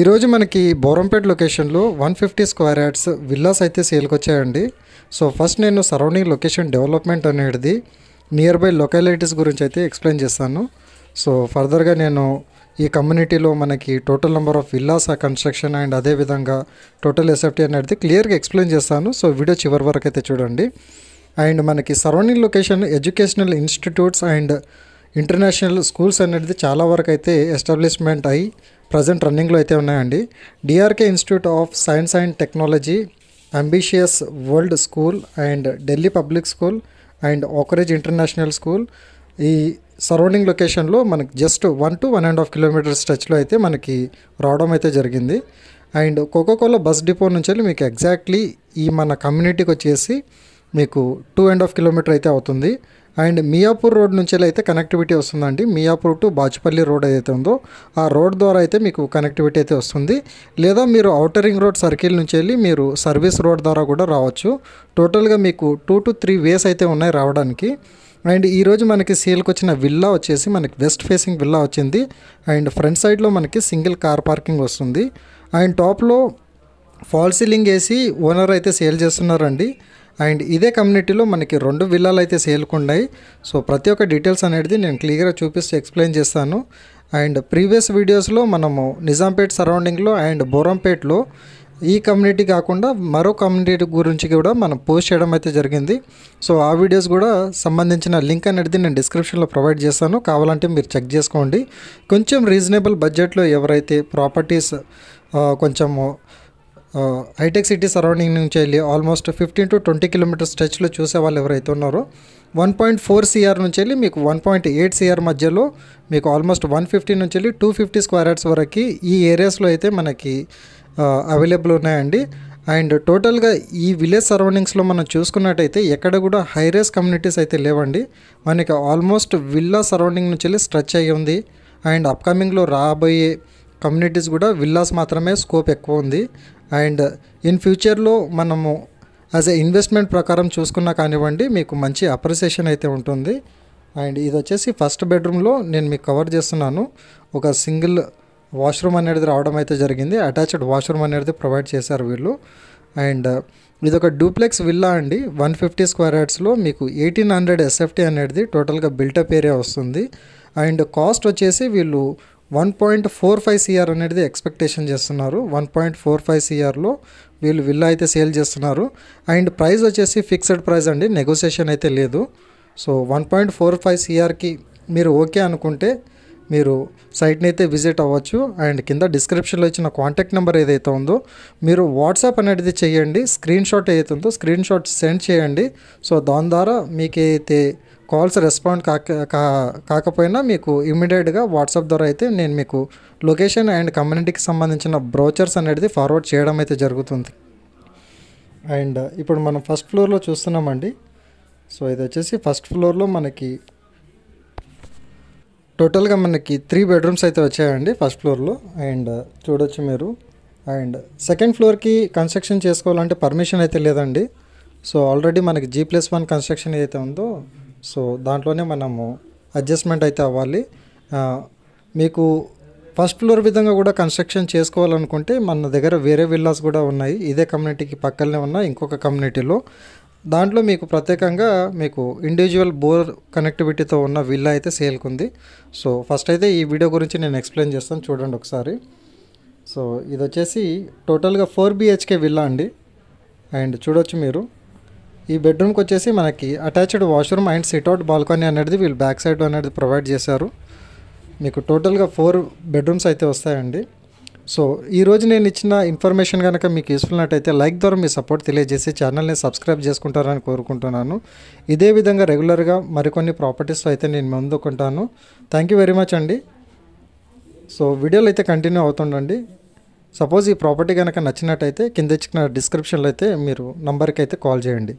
ఈరోజు మనకి బోరంపేట్ లొకేషన్లో one fifty square yards villas అయితే సేల్కి వచ్చాయండి సో ఫస్ట్ నేను సరౌండింగ్ లొకేషన్ డెవలప్మెంట్ అనేది నియర్ బై లొకాలిటీస్ గురించి అయితే ఎక్స్ప్లెయిన్ చేస్తాను సో ఫర్దర్గా నేను ఈ కమ్యూనిటీలో మనకి టోటల్ నెంబర్ ఆఫ్ విల్లాస్ ఆ కన్స్ట్రక్షన్ అండ్ అదేవిధంగా టోటల్ ఎస్ఎఫ్టీ అనేది క్లియర్గా ఎక్స్ప్లెయిన్ చేస్తాను సో వీడియో చివరి వరకు అయితే చూడండి అండ్ మనకి surrounding location educational institutes and international schools అనేది చాలా వరకు అయితే ఎస్టాబ్లిష్మెంట్ అయ్యి ప్రజెంట్ రన్నింగ్లో అయితే ఉన్నాయండి DRK institute of science and technology ambitious world school and Delhi public school and ఆకరేజ్ ఇంటర్నేషనల్ స్కూల్ ఈ సరౌండింగ్ లొకేషన్లో మనకి just one to one and half kilometer స్ట్రెచ్లో అయితే మనకి రావడం అయితే జరిగింది అండ్ కోకోకోలా బస్ డిపో నుంచి వెళ్ళి మీకు ఎగ్జాక్ట్లీ ఈ మన కమ్యూనిటీకి వచ్చేసి మీకు టూ అండ్ హాఫ్ కిలోమీటర్ అయితే అవుతుంది అండ్ మియాపూర్ రోడ్ నుంచి అయితే కనెక్టివిటీ వస్తుందండి మియాపూర్ టు బాచుపల్లి రోడ్ ఏదైతే ఉందో ఆ రోడ్ ద్వారా అయితే మీకు కనెక్టివిటీ అయితే వస్తుంది లేదా మీరు ఔటర్ రింగ్ రోడ్ సర్కిల్ నుంచి వెళ్ళి మీరు సర్వీస్ రోడ్ ద్వారా కూడా రావచ్చు టోటల్గా మీకు టూ టు త్రీ వేస్ అయితే ఉన్నాయి రావడానికి అండ్ ఈరోజు మనకి సేల్కి వచ్చిన విల్లా వచ్చేసి మనకి వెస్ట్ ఫేసింగ్ విల్లా వచ్చింది అండ్ ఫ్రంట్ సైడ్లో మనకి సింగిల్ కార్ పార్కింగ్ వస్తుంది అండ్ టాప్లో ఫాల్ సీలింగ్ వేసి ఓనర్ అయితే సేల్ చేస్తున్నారండి అండ్ ఇదే కమ్యూనిటీలో మనకి రెండు విల్లాలు అయితే సేల్కుండాయి సో ప్రతి ఒక్క డీటెయిల్స్ అనేది నేను క్లియర్గా చూపిస్తూ ఎక్స్ప్లెయిన్ చేస్తాను అండ్ ప్రీవియస్ వీడియోస్లో మనము నిజాంపేట్ సరౌండింగ్లో అండ్ బోరంపేట్లో ఈ కమ్యూనిటీ కాకుండా మరో కమ్యూనిటీ గురించి కూడా మనం పోస్ట్ చేయడం అయితే జరిగింది సో ఆ వీడియోస్ కూడా సంబంధించిన లింక్ అనేది నేను డిస్క్రిప్షన్లో ప్రొవైడ్ చేస్తాను కావాలంటే మీరు చెక్ చేసుకోండి కొంచెం రీజనబుల్ బడ్జెట్లో ఎవరైతే ప్రాపర్టీస్ కొంచెము హైటెక్ సిటీ సరౌండింగ్ నుంచి వెళ్ళి almost fifteen to twenty kilometer స్ట్రెచ్లో చూసే వాళ్ళు ఎవరైతే ఉన్నారో వన్ పాయింట్ ఫోర్ సిఆర్ నుంచి వెళ్ళి మీకు వన్ పాయింట్ ఎయిట్ సిఆర్ మధ్యలో మీకు ఆల్మోస్ట్ వన్ ఫిఫ్టీ నుంచి వెళ్ళి టూ ఫిఫ్టీ స్క్వేర్ యార్డ్స్ వరకు ఈ ఏరియాస్లో అయితే మనకి అవైలబుల్ ఉన్నాయండి అండ్ టోటల్గా ఈ విలేజ్ సరౌండింగ్స్లో మనం చూసుకున్నట్టయితే ఎక్కడ కూడా హైరేస్ కమ్యూనిటీస్ అయితే లేవండి మనకి ఆల్మోస్ట్ విల్లా సరౌండింగ్ నుంచి వెళ్ళి స్ట్రెచ్ అయ్యి ఉంది అండ్ అప్కమింగ్లో రాబోయే కమ్యూనిటీస్ కూడా విల్లాస్ మాత్రమే స్కోప్ ఎక్కువ ఉంది అండ్ ఇన్ ఫ్యూచర్లో మనము యాజ్ ఎ ఇన్వెస్ట్మెంట్ ప్రకారం చూసుకున్నా కానివ్వండి మీకు మంచి అప్రిసియేషన్ అయితే ఉంటుంది అండ్ ఇది వచ్చేసి ఫస్ట్ బెడ్రూమ్లో నేను మీకు కవర్ చేస్తున్నాను ఒక సింగిల్ వాష్రూమ్ అనేది రావడం అయితే జరిగింది అటాచ్డ్ వాష్రూమ్ అనేది ప్రొవైడ్ చేశారు వీళ్ళు అండ్ ఇది ఒక డూప్లెక్స్ విల్లా అండి వన్ ఫిఫ్టీ స్క్వేర్ యార్డ్స్లో మీకు ఎయిటీన్ హండ్రెడ్ ఎస్ఎఫ్టీ అనేది టోటల్గా బిల్టప్ ఏరియా వస్తుంది అండ్ కాస్ట్ వచ్చేసి వీళ్ళు one point four five CR అనేది ఎక్స్పెక్టేషన్ చేస్తున్నారు వన్ పాయింట్ ఫోర్ ఫైవ్ సిఆర్లో వీళ్ళు విల్లా అయితే సేల్ చేస్తున్నారు అండ్ ప్రైస్ వచ్చేసి ఫిక్స్డ్ ప్రైస్ అండి నెగోసియేషన్ అయితే లేదు so one point four five సిఆర్కి మీరు ఓకే అనుకుంటే మీరు సైట్ని అయితే విజిట్ అవ్వచ్చు అండ్ కింద డిస్క్రిప్షన్లో ఇచ్చిన కాంటాక్ట్ నెంబర్ ఏదైతే ఉందో మీరు వాట్సాప్ అనేది చేయండి స్క్రీన్ షాట్ ఏదైతే ఉందో స్క్రీన్ షాట్ సెండ్ చేయండి సో దాని ద్వారా మీకు ఏదైతే కాల్స్ రెస్పాండ్ కాక కాకపోయినా మీకు ఇమీడియట్గా వాట్సాప్ ద్వారా అయితే నేను మీకు లొకేషన్ అండ్ కమ్యూనిటీకి సంబంధించిన బ్రోచర్స్ అనేది ఫార్వర్డ్ చేయడం అయితే జరుగుతుంది అండ్ ఇప్పుడు మనం ఫస్ట్ ఫ్లోర్లో చూస్తున్నామండి సో ఇది వచ్చేసి ఫస్ట్ ఫ్లోర్లో మనకి టోటల్గా మనకి త్రీ బెడ్రూమ్స్ అయితే వచ్చాయండి ఫస్ట్ ఫ్లోర్లో అండ్ చూడొచ్చు మీరు అండ్ సెకండ్ ఫ్లోర్కి కన్స్ట్రక్షన్ చేసుకోవాలంటే పర్మిషన్ అయితే లేదండి సో ఆల్రెడీ మనకి జీ ప్లస్ వన్ కన్స్ట్రక్షన్ ఏదైతే ఉందో సో దాంట్లోనే మనము అడ్జస్ట్మెంట్ అయితే అవ్వాలి మీకు ఫస్ట్ ఫ్లోర్ విధంగా కూడా కన్స్ట్రక్షన్ చేసుకోవాలనుకుంటే మన దగ్గర వేరే విల్లాస్ కూడా ఉన్నాయి ఇదే కమ్యూనిటీకి పక్కనే ఉన్న ఇంకొక కమ్యూనిటీలో దాంట్లో మీకు ప్రత్యేకంగా మీకు ఇండివిజువల్ బోర్ కనెక్టివిటీతో ఉన్న విల్లా అయితే సేల్కి ఉంది సో ఫస్ట్ అయితే ఈ వీడియో గురించి నేను ఎక్స్ప్లెయిన్ చేస్తాను చూడండి ఒకసారి సో ఇది వచ్చేసి టోటల్గా ఫోర్ బిహెచ్కే విల్లా అండి అండ్ చూడొచ్చు మీరు ఈ బెడ్రూమ్కి వచ్చేసి మనకి attached washroom and sit out balcony అనేది వీళ్ళు బ్యాక్ సైడ్ అనేది ప్రొవైడ్ చేశారు మీకు టోటల్గా ఫోర్ బెడ్రూమ్స్ అయితే వస్తాయండి సో ఈరోజు నేను ఇచ్చిన ఇన్ఫర్మేషన్ కనుక మీకు యూస్ఫుల్ నట్టయితే లైక్ ద్వారా మీ సపోర్ట్ తెలియజేసి ఛానల్ని సబ్స్క్రైబ్ చేసుకుంటారని కోరుకుంటున్నాను ఇదే విధంగా రెగ్యులర్గా మరికొన్ని ప్రాపర్టీస్ అయితే నేను ముందుకుంటాను థ్యాంక్ యూ వెరీ మచ్ అండి సో వీడియోలు అయితే కంటిన్యూ అవుతుండండి సపోజ్ ఈ ప్రాపర్టీ కనుక నచ్చినట్టయితే కింద ఇచ్చిన డిస్క్రిప్షన్లో అయితే మీరు నంబర్కి అయితే కాల్ చేయండి